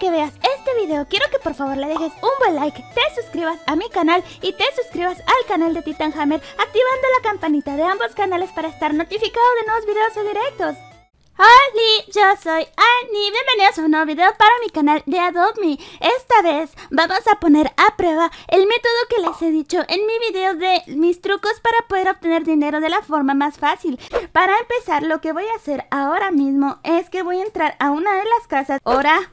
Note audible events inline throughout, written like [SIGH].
que veas este video, quiero que por favor le dejes un buen like, te suscribas a mi canal y te suscribas al canal de Titan Hammer, activando la campanita de ambos canales para estar notificado de nuevos videos o directos. Hola, yo soy Annie, bienvenidos a un nuevo video para mi canal de Adobe Me. Esta vez vamos a poner a prueba el método que les he dicho en mi video de mis trucos para poder obtener dinero de la forma más fácil. Para empezar, lo que voy a hacer ahora mismo es que voy a entrar a una de las casas. Ahora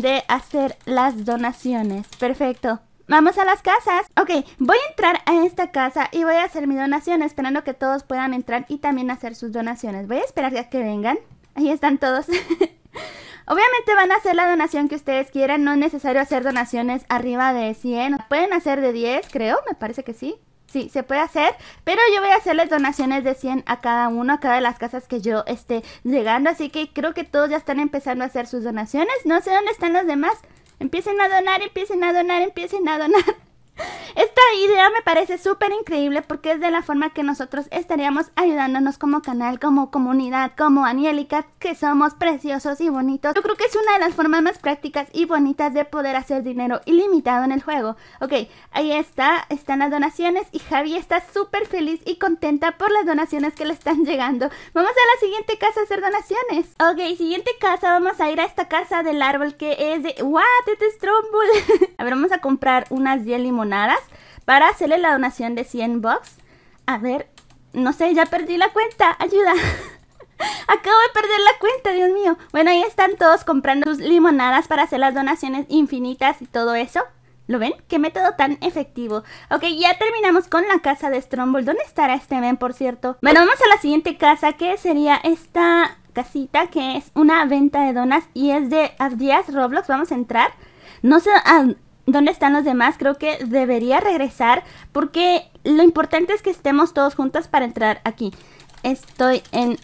de hacer las donaciones. Perfecto. Vamos a las casas. Ok, voy a entrar a esta casa y voy a hacer mi donación esperando que todos puedan entrar y también hacer sus donaciones. Voy a esperar a que vengan. Ahí están todos. [LAUGHS] Obviamente van a hacer la donación que ustedes quieran, no es necesario hacer donaciones arriba de 100, pueden hacer de 10 creo, me parece que sí. Sí, se puede hacer, pero yo voy a hacerles donaciones de 100 a cada uno, a cada de las casas que yo esté llegando. Así que creo que todos ya están empezando a hacer sus donaciones. No sé dónde están los demás. Empiecen a donar, empiecen a donar, empiecen a donar. [LAUGHS] Esta idea me parece súper increíble porque es de la forma que nosotros estaríamos ayudándonos como canal, como comunidad, como Anielica que somos preciosos y bonitos. Yo creo que es una de las formas más prácticas y bonitas de poder hacer dinero ilimitado en el juego. Ok, ahí está, están las donaciones y Javi está súper feliz y contenta por las donaciones que le están llegando. Vamos a la siguiente casa a hacer donaciones. Ok, siguiente casa, vamos a ir a esta casa del árbol que es de... ¡What! Este [LAUGHS] a ver, vamos a comprar unas 10 limonadas para hacerle la donación de 100 bucks. A ver, no sé, ya perdí la cuenta, ayuda. [LAUGHS] Acabo de perder la cuenta, Dios mío. Bueno, ahí están todos comprando sus limonadas para hacer las donaciones infinitas y todo eso. ¿Lo ven? ¡Qué método tan efectivo! Ok, ya terminamos con la casa de Strombol. ¿Dónde estará este men, por cierto? Bueno, vamos a la siguiente casa, que sería esta casita, que es una venta de donas y es de Adidas Roblox. Vamos a entrar. No sé... Ah, dónde están los demás, creo que debería regresar porque lo importante es que estemos todos juntos para entrar aquí. Estoy en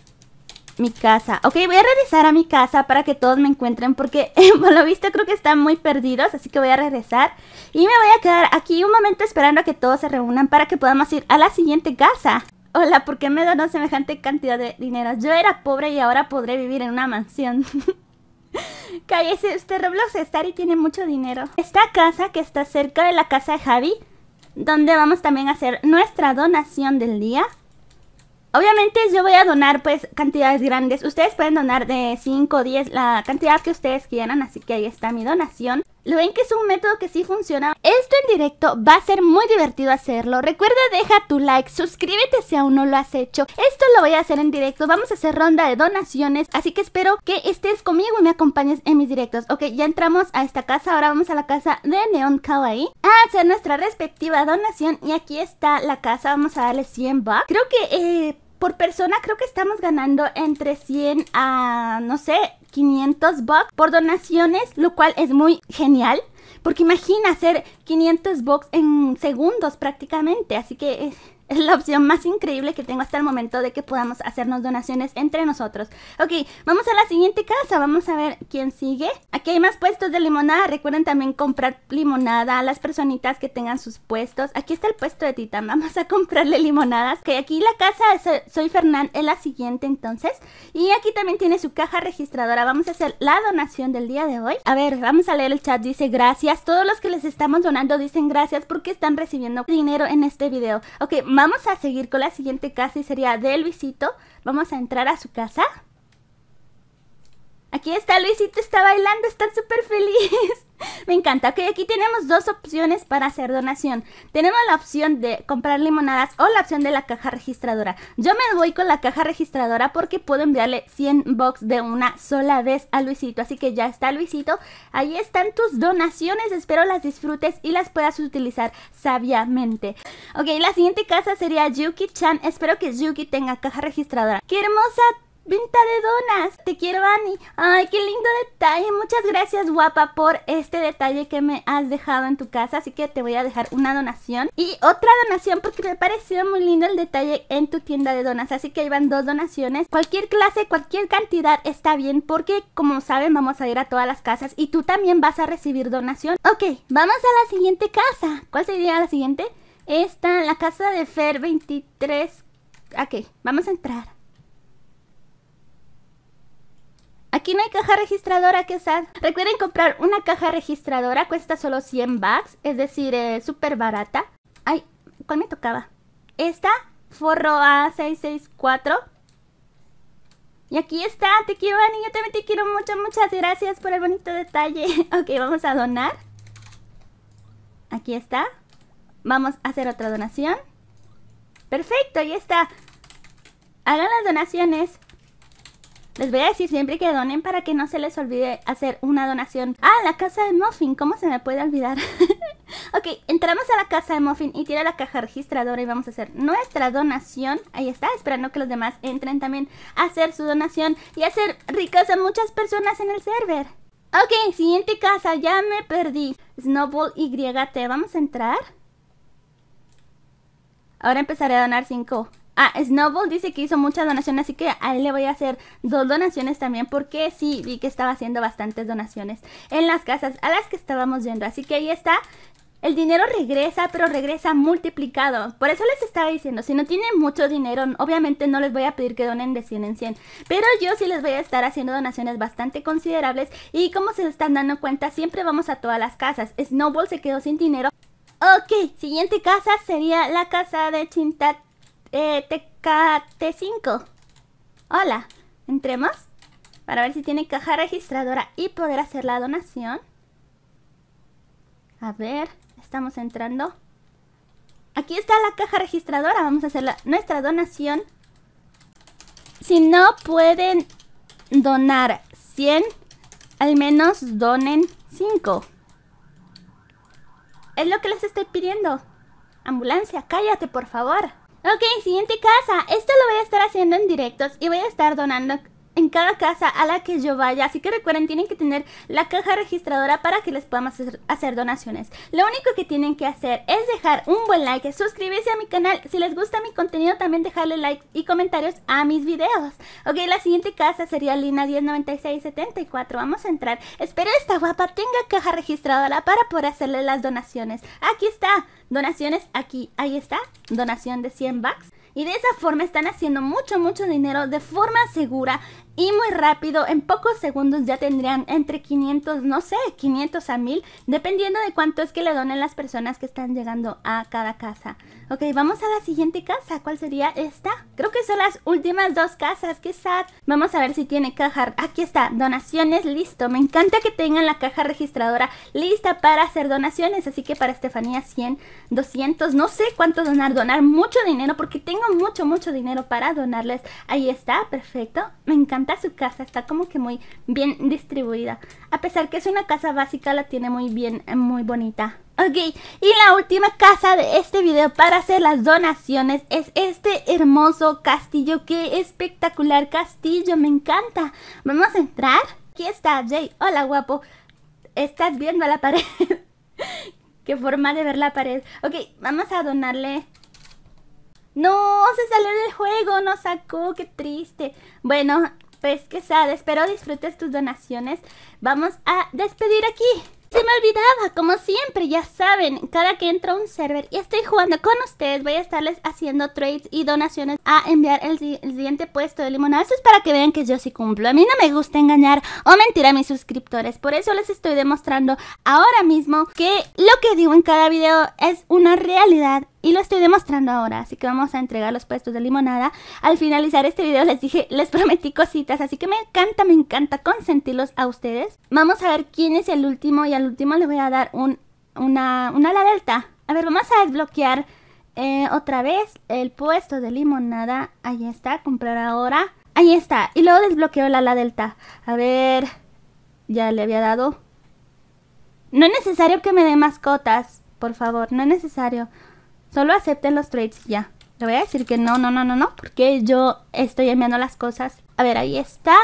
mi casa. Ok, voy a regresar a mi casa para que todos me encuentren porque [LAUGHS] eh, por lo visto creo que están muy perdidos, así que voy a regresar. Y me voy a quedar aquí un momento esperando a que todos se reúnan para que podamos ir a la siguiente casa. Hola, ¿por qué me donó semejante cantidad de dinero? Yo era pobre y ahora podré vivir en una mansión. [LAUGHS] Cállese, este Roblox y tiene mucho dinero. Esta casa que está cerca de la casa de Javi, donde vamos también a hacer nuestra donación del día. Obviamente yo voy a donar pues cantidades grandes. Ustedes pueden donar de 5 o 10, la cantidad que ustedes quieran, así que ahí está mi donación. ¿Lo ven que es un método que sí funciona? Esto en directo va a ser muy divertido hacerlo. Recuerda, deja tu like, suscríbete si aún no lo has hecho. Esto lo voy a hacer en directo. Vamos a hacer ronda de donaciones, así que espero que estés conmigo y me acompañes en mis directos. Ok, ya entramos a esta casa, ahora vamos a la casa de Neon Kawaii ah, a hacer nuestra respectiva donación y aquí está la casa. Vamos a darle 100 bucks. Creo que... Eh, por persona creo que estamos ganando entre 100 a, no sé, 500 bucks por donaciones, lo cual es muy genial. Porque imagina hacer 500 bucks en segundos prácticamente, así que... Es es la opción más increíble que tengo hasta el momento de que podamos hacernos donaciones entre nosotros. Ok, vamos a la siguiente casa, vamos a ver quién sigue. Aquí hay más puestos de limonada, recuerden también comprar limonada a las personitas que tengan sus puestos. Aquí está el puesto de Titán, [LAUGHS] vamos a comprarle limonadas. Ok, aquí la casa Soy Fernán es la siguiente entonces. Y aquí también tiene su caja registradora, vamos a hacer la donación del día de hoy. A ver, vamos a leer el chat, dice gracias. Todos los que les estamos donando dicen gracias porque están recibiendo dinero en este video. Ok, Vamos a seguir con la siguiente casa y sería de Luisito. Vamos a entrar a su casa. Aquí está, Luisito está bailando, está súper feliz. [LAUGHS] Me encanta. Ok, aquí tenemos dos opciones para hacer donación. Tenemos la opción de comprar limonadas o la opción de la caja registradora. Yo me voy con la caja registradora porque puedo enviarle 100 bucks de una sola vez a Luisito. Así que ya está, Luisito. Ahí están tus donaciones. Espero las disfrutes y las puedas utilizar sabiamente. Ok, la siguiente casa sería Yuki-chan. Espero que Yuki tenga caja registradora. ¡Qué hermosa Venta de donas. Te quiero, Ani. Ay, qué lindo detalle. Muchas gracias, guapa, por este detalle que me has dejado en tu casa. Así que te voy a dejar una donación. Y otra donación porque me pareció muy lindo el detalle en tu tienda de donas. Así que iban dos donaciones. Cualquier clase, cualquier cantidad está bien porque, como saben, vamos a ir a todas las casas y tú también vas a recibir donación. Ok, vamos a la siguiente casa. ¿Cuál sería la siguiente? Esta, la casa de Fer 23. Ok, vamos a entrar. Aquí no hay caja registradora, que sad. Recuerden comprar una caja registradora, cuesta solo 100 bucks, es decir, eh, súper barata. Ay, ¿cuál me tocaba? Esta, forro A664. Y aquí está, te quiero, Ani, yo también te quiero mucho, muchas gracias por el bonito detalle. [LAUGHS] ok, vamos a donar. Aquí está. Vamos a hacer otra donación. Perfecto, ya está. Hagan las donaciones. Les voy a decir siempre que donen para que no se les olvide hacer una donación. Ah, la casa de Muffin, ¿cómo se me puede olvidar? [LAUGHS] ok, entramos a la casa de Muffin y tira la caja registradora y vamos a hacer nuestra donación. Ahí está, esperando que los demás entren también a hacer su donación y hacer ricas a muchas personas en el server. Ok, siguiente casa, ya me perdí. Snowball YT, vamos a entrar. Ahora empezaré a donar 5 Ah, Snowball dice que hizo muchas donaciones, así que a él le voy a hacer dos donaciones también, porque sí vi que estaba haciendo bastantes donaciones en las casas a las que estábamos yendo. Así que ahí está. El dinero regresa, pero regresa multiplicado. Por eso les estaba diciendo, si no tienen mucho dinero, obviamente no les voy a pedir que donen de 100 en 100. Pero yo sí les voy a estar haciendo donaciones bastante considerables. Y como se están dando cuenta, siempre vamos a todas las casas. Snowball se quedó sin dinero. Ok, siguiente casa sería la casa de Chintat eh, TKT5. Hola, entremos para ver si tiene caja registradora y poder hacer la donación. A ver, estamos entrando. Aquí está la caja registradora, vamos a hacer nuestra donación. Si no pueden donar 100, al menos donen 5. Es lo que les estoy pidiendo. Ambulancia, cállate por favor. Ok, siguiente casa. Esto lo voy a estar haciendo en directos y voy a estar donando en cada casa a la que yo vaya. Así que recuerden, tienen que tener la caja registradora para que les podamos hacer, donaciones. Lo único que tienen que hacer es dejar un buen like, suscribirse a mi canal. Si les gusta mi contenido, también dejarle like y comentarios a mis videos. Ok, la siguiente casa sería Lina 109674. Vamos a entrar. Espero esta guapa tenga caja registradora para poder hacerle las donaciones. Aquí está. Donaciones aquí. Ahí está. Donación de 100 bucks. Y de esa forma están haciendo mucho, mucho dinero de forma segura y muy rápido. En pocos segundos ya tendrían entre 500, no sé, 500 a 1000, dependiendo de cuánto es que le donen las personas que están llegando a cada casa. Ok, vamos a la siguiente casa. ¿Cuál sería esta? Creo que son las últimas dos casas. Qué sad. Vamos a ver si tiene caja. Aquí está, donaciones, listo. Me encanta que tengan la caja registradora lista para hacer donaciones. Así que para Estefanía 100, 200, no sé cuánto donar. Donar mucho dinero porque tengo mucho, mucho dinero para donarles. Ahí está, perfecto. Me encanta su casa, está como que muy bien distribuida. A pesar que es una casa básica, la tiene muy bien, eh, muy bonita. Ok, y la última casa de este video para hacer las donaciones es este hermoso castillo. ¡Qué espectacular castillo! ¡Me encanta! Vamos a entrar. Aquí está Jay. Hola, guapo. Estás viendo la pared. [LAUGHS] Qué forma de ver la pared. Ok, vamos a donarle... No, se salió del juego, no sacó, qué triste. Bueno, pues que sabes, espero disfrutes tus donaciones. Vamos a despedir aquí. Se me olvidaba, como siempre, ya saben, cada que entro a un server y estoy jugando con ustedes, voy a estarles haciendo trades y donaciones a enviar el, siguiente puesto de es para que vean que yo sí cumplo. A mí no me gusta engañar o mentir a mis suscriptores, por eso les estoy demostrando ahora mismo que lo que digo en cada video es una realidad y lo estoy demostrando ahora, así que vamos a entregar los puestos de limonada. Al finalizar este video les dije, les prometí cositas, así que me encanta, me encanta consentirlos a ustedes. Vamos a ver quién es el último y al último le voy a dar un, una, una ala delta. A ver, vamos a desbloquear eh, otra vez el puesto de limonada. Ahí está, comprar ahora. Ahí está, y luego desbloqueo el ala delta. A ver, ya le había dado. No es necesario que me dé mascotas, por favor, no es necesario. Solo acepten los trades ya. Le voy a decir que no, no, no, no, no, porque yo estoy enviando las cosas. A ver, ahí está.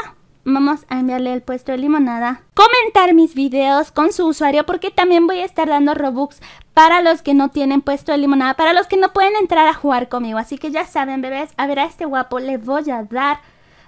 Vamos a enviarle el puesto de limonada. Comentar mis videos con su usuario porque también voy a estar dando Robux para los que no tienen puesto de limonada, para los que no pueden entrar a jugar conmigo. Así que ya saben, bebés, a ver a este guapo le voy a dar...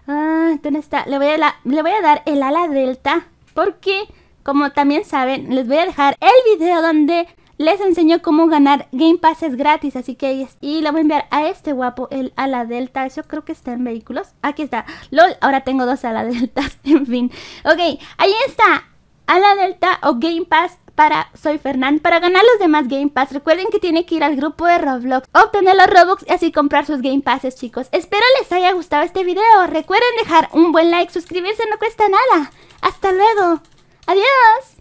Ah, ¿Dónde está? Le voy, a le voy a dar el ala delta porque, como también saben, les voy a dejar el video donde les enseñó cómo ganar Game Passes gratis, así que y la voy a enviar a este guapo, el ala delta, yo creo que está en vehículos, aquí está, lol, ahora tengo dos ala deltas, [LAUGHS] en fin, ok, ahí está, ala delta o Game Pass para Soy Fernán para ganar los demás Game Pass. Recuerden que tiene que ir al grupo de Roblox, obtener los Robux y así comprar sus Game Passes, chicos. Espero les haya gustado este video. Recuerden dejar un buen like, suscribirse no cuesta nada. Hasta luego. Adiós.